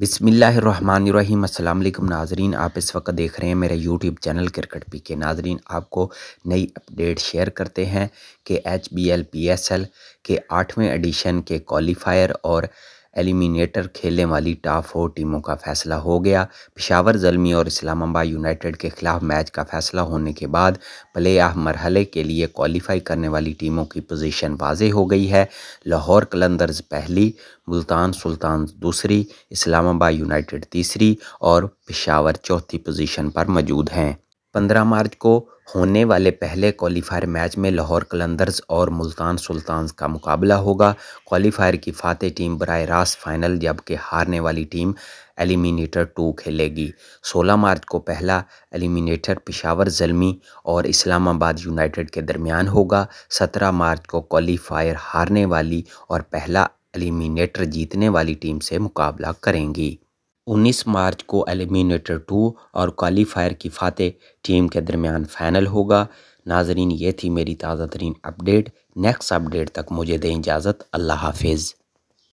बिसमीम् अल्लाम नाजरीन आप इस वक्त देख रहे हैं मेरे यूट्यूब चैनल क्रिकेट पी के नाजरीन आपको नई अपडेट शेयर करते हैं कि H B L P S L के आठवें एडिशन के क्वालिफायर और एलिमिनेटर खेलने वाली टॉप फोर टीमों का फैसला हो गया पिशावर जलमी और इस्लामाबाद यूनाइटेड के खिलाफ मैच का फैसला होने के बाद प्ले ऑफ मरहले के लिए क्वालिफाई करने वाली टीमों की पोजीशन वाज हो गई है लाहौर कलंदर्स पहली मुल्तान सुल्तान दूसरी इस्लामाबाद यूनाइटेड तीसरी और पिशावर चौथी पोजीशन पर मौजूद हैं पंद्रह मार्च को होने वाले पहले क्वालिफायर मैच में लाहौर कलंदर्स और मुल्तान सुल्तान्स का मुकाबला होगा क्वालिफायर की फातह टीम बरह रास्त फाइनल जबकि हारने वाली टीम एलिमिनेटर टू खेलेगी 16 मार्च को पहला एलिमिनेटर पिशावर जलमी और इस्लामाबाद यूनाइटेड के दरमियान होगा 17 मार्च को क्वालिफायर हारने वाली और पहला एलिमिनेटर जीतने वाली टीम से मुकाबला करेंगी 19 मार्च को एलिमिनेटर टू और क्वालीफायर की फातह टीम के दरमियान फ़ाइनल होगा नाजरीन ये थी मेरी ताज़ा तरीन अपडेट नेक्स्ट अपडेट तक मुझे दें इजाज़त अल्लाह हाफिज़